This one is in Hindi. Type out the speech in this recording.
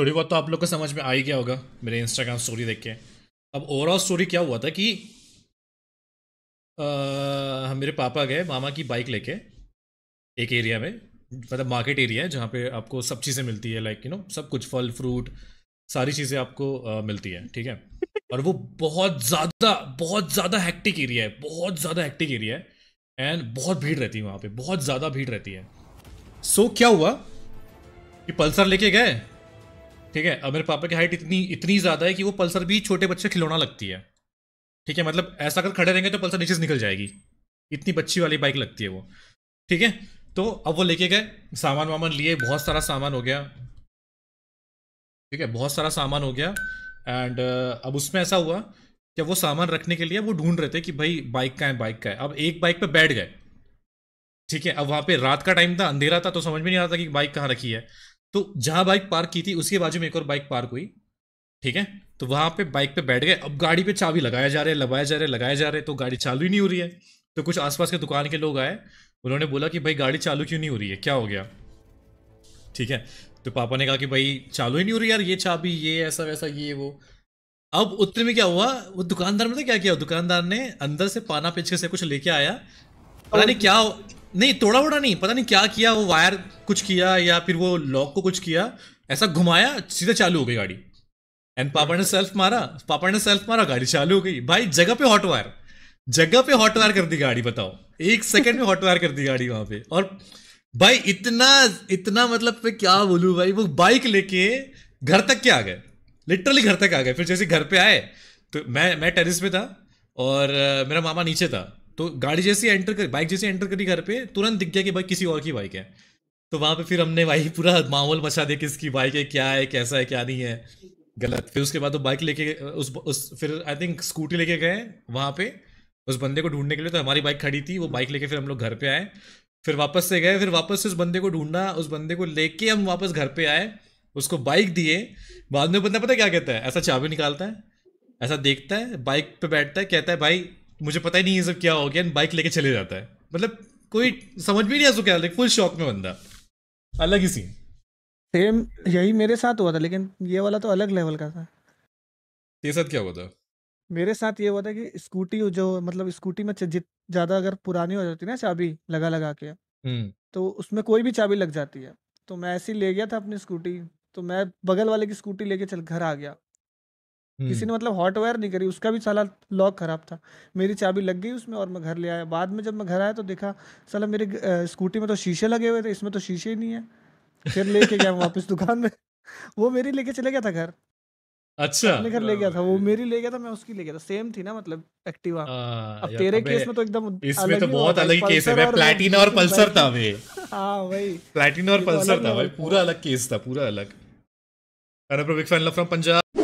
थोड़ी बहुत तो आप लोग को समझ में आ ही गया होगा मेरे इंस्टाग्राम स्टोरी देख के अब ओवरऑल स्टोरी क्या हुआ था कि आ, मेरे पापा गए मामा की बाइक लेके एक एरिया में मतलब मार्केट एरिया है जहाँ पे आपको सब चीज़ें मिलती है लाइक यू नो सब कुछ फल फ्रूट सारी चीज़ें आपको आ, मिलती है ठीक है और वो बहुत ज़्यादा बहुत ज़्यादा हैक्टिक एरिया है बहुत ज़्यादा हैक्टिक एरिया है एंड बहुत भीड़ रहती है वहाँ पे बहुत ज़्यादा भीड़ रहती है सो so, क्या हुआ कि पल्सर लेके गए ठीक है अब मेरे पापा की हाइट इतनी इतनी ज़्यादा है कि वो पल्सर भी छोटे बच्चे खिलौना लगती है ठीक है मतलब ऐसा अगर खड़े रहेंगे तो पल्सर नीचे से निकल जाएगी इतनी बच्ची वाली बाइक लगती है वो ठीक है तो अब वो लेके गए सामान वामान लिए बहुत सारा सामान हो गया ठीक है बहुत सारा सामान हो गया एंड uh, अब उसमें ऐसा हुआ कि वो सामान रखने के लिए वो ढूंढ रहे थे कि भाई बाइक का है बाइक का है अब एक बाइक पे बैठ गए ठीक है अब वहाँ पे रात का टाइम था अंधेरा था तो समझ में नहीं आ रहा था कि बाइक कहाँ रखी है तो जहां बाइक पार्क की थी उसके बाजू में एक और बाइक पार्क हुई ठीक है तो वहां पे बाइक पे बैठ गए अब गाड़ी पे चाबी लगाया जा रहे लगाया जा रहे लगाया जा रहे तो गाड़ी चालू ही नहीं हो रही है तो कुछ आसपास के दुकान के लोग आए उन्होंने बोला कि भाई गाड़ी चालू क्यों नहीं हो रही है क्या हो गया ठीक है तो पापा ने कहा कि भाई चालू ही नहीं हो रही यार ये चाबी ये ऐसा वैसा ये वो अब उत्तर में क्या हुआ वो दुकानदार ने मतलब क्या किया दुकानदार ने अंदर से पाना पिछके से कुछ लेके आया पता नहीं क्या नहीं तोड़ा वोड़ा नहीं पता नहीं क्या किया वो वायर कुछ किया या फिर वो लॉक को कुछ किया ऐसा घुमाया सीधा चालू हो गई गाड़ी एंड पापा ने सेल्फ मारा पापा ने सेल्फ मारा गाड़ी चालू हो गई भाई जगह पे हॉट वायर जगह पे हॉट वायर कर दी गाड़ी बताओ एक सेकंड में हॉट वायर कर दी गाड़ी वहां पे और भाई इतना इतना मतलब पे क्या बोलूँ भाई वो बाइक लेके घर तक के आ गए लिटरली घर तक आ गए फिर जैसे घर पे आए तो मैं मैं टेरिस पे था और मेरा मामा नीचे था तो गाड़ी जैसे एंटर कर बाइक जैसे एंटर करी घर पे तुरंत दिख गया कि भाई किसी और की बाइक है तो वहाँ पे फिर हमने भाई पूरा माहौल मचा दिया किसकी बाइक है क्या है कैसा है क्या नहीं है गलत फिर उसके बाद वो बाइक लेके उस, उस फिर आई थिंक स्कूटी लेके गए वहाँ पे उस बंदे को ढूंढने के लिए तो हमारी बाइक खड़ी थी वो बाइक लेके फिर हम लोग घर पे आए फिर वापस से गए फिर वापस से उस बंदे को ढूंढना उस बंदे को लेके हम वापस घर पे आए उसको बाइक दिए बाद में बंदा पता क्या कहता है ऐसा चाबी निकालता है ऐसा देखता है बाइक पे बैठता है कहता है भाई मुझे पता ही नहीं ये सब क्या हो गया बाइक लेके चले जाता है मतलब कोई समझ भी नहीं आ क्या फुल शॉक में बंदा अलग ही सीन सेम यही मेरे साथ हुआ था लेकिन ये वाला तो अलग लेवल का था तेरे साथ क्या हुआ था मेरे साथ ये हुआ था कि स्कूटी जो मतलब स्कूटी में जित ज्यादा अगर पुरानी हो जाती है ना चाबी लगा लगा के हम्म। तो उसमें कोई भी चाबी लग जाती है तो मैं ऐसे ही ले गया था अपनी स्कूटी तो मैं बगल वाले की स्कूटी लेके चल घर आ गया किसी ने हम्म। मतलब हॉट वायर नहीं करी उसका भी साला लॉक खराब था मेरी चाबी लग गई उसमें और मैं घर ले आया बाद में जब मैं घर आया तो देखा साला मेरे स्कूटी में तो शीशे लगे हुए थे इसमें तो शीशे ही नहीं है फिर लेके गया वापस दुकान में वो मेरी लेके चले गया था घर अच्छा अपने घर ले गया था वो मेरी ले गया था मैं उसकी ले गया था सेम थी ना मतलब एक्टिवा हाँ, अब तेरे केस में तो एकदम इसमें तो बहुत अलग ही केस है मैं प्लैटिना और पल्सर था वे हां भाई हाँ, प्लैटिना और तो पल्सर था भाई पूरा अलग केस था पूरा अलग अनुप्रविक फैन फ्रॉम पंजाब